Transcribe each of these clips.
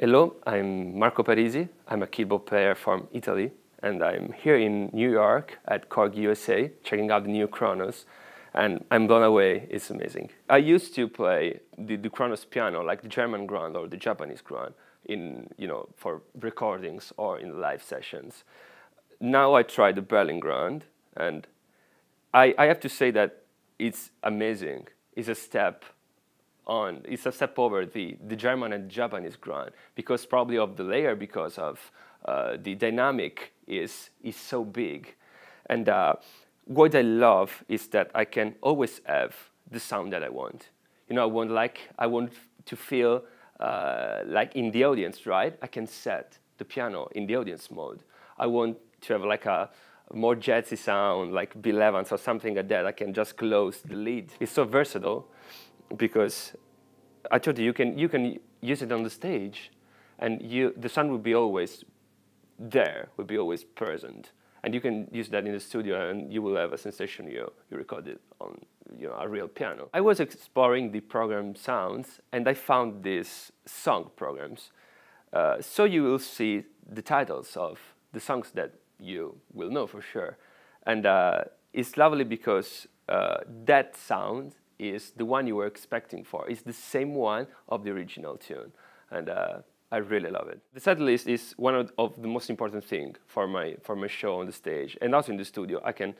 Hello, I'm Marco Parisi. I'm a keyboard player from Italy, and I'm here in New York at Korg USA checking out the new Kronos, and I'm blown away. It's amazing. I used to play the, the Kronos piano, like the German grand or the Japanese grand, in you know for recordings or in live sessions. Now I try the Berlin grand, and I, I have to say that it's amazing. It's a step on it's a step over the, the German and Japanese ground because probably of the layer because of uh, the dynamic is is so big, and uh, what I love is that I can always have the sound that I want. You know, I want like I want to feel uh, like in the audience, right? I can set the piano in the audience mode. I want to have like a more jazzy sound, like Bill Evans or something like that. I can just close the lid. It's so versatile because I told you you can you can use it on the stage, and you the sun will be always there, will be always present, and you can use that in the studio, and you will have a sensation you you recorded on you know a real piano. I was exploring the program sounds, and I found these song programs. Uh, so you will see the titles of the songs that you will know for sure, and uh, it's lovely because uh, that sound is the one you were expecting for. It's the same one of the original tune. And uh, I really love it. The set list is one of, of the most important thing for my, for my show on the stage and also in the studio. I can,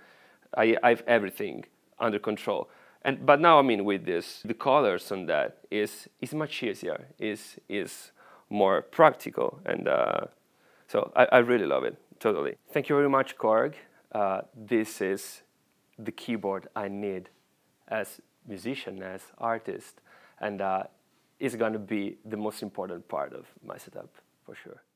I, I have everything under control. And, but now, I mean, with this, the colors on that is, is much easier, is, is more practical. And uh, so I, I really love it, totally. Thank you very much, Korg. Uh, this is the keyboard I need as musician, as artist, and uh, it's going to be the most important part of my setup for sure.